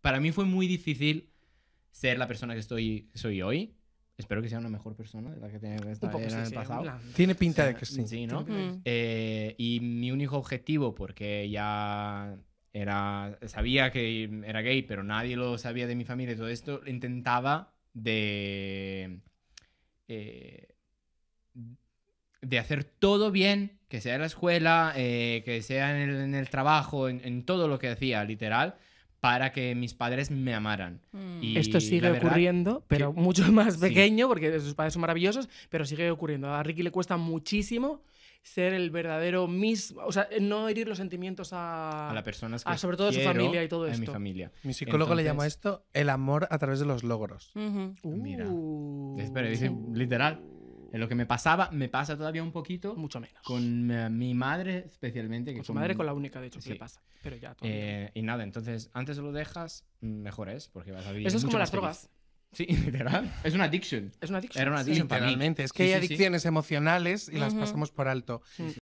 para mí fue muy difícil ser la persona que estoy, soy hoy. Espero que sea una mejor persona de la que tenía que estar en el pasado. Tiene pinta de que sí. ¿no? Eh, y mi único objetivo, porque ya era, sabía que era gay, pero nadie lo sabía de mi familia y todo esto, intentaba de... Eh, de hacer todo bien, que sea en la escuela, eh, que sea en el, trabajo, en, todo lo que hacía, literal, para que mis padres me amaran. Mm. Esto sigue ocurriendo, pero mucho más pequeño, porque sus padres son maravillosos, pero sigue ocurriendo. A Ricky le cuesta muchísimo ser el verdadero mismo, o sea, no herir los sentimientos a, a la persona, a, sobre todo a su familia y todo esto. A mi familia. Mi psicólogo le llama esto el amor a través de los logros. Mira, uh. es, dice literal. En lo que me pasaba, me pasa todavía un poquito. Mucho menos. Con mi madre, especialmente. con su madre, con la única, de hecho, que pasa. Pero ya todo. Eh, y nada, entonces, antes lo dejas, mejor es, porque vas a vivir. Eso es como las drogas. Sí, literal. Es una adicción. Es una addiction. Era una adicción. literalmente. Es que hay adicciones emocionales y las pasamos por alto.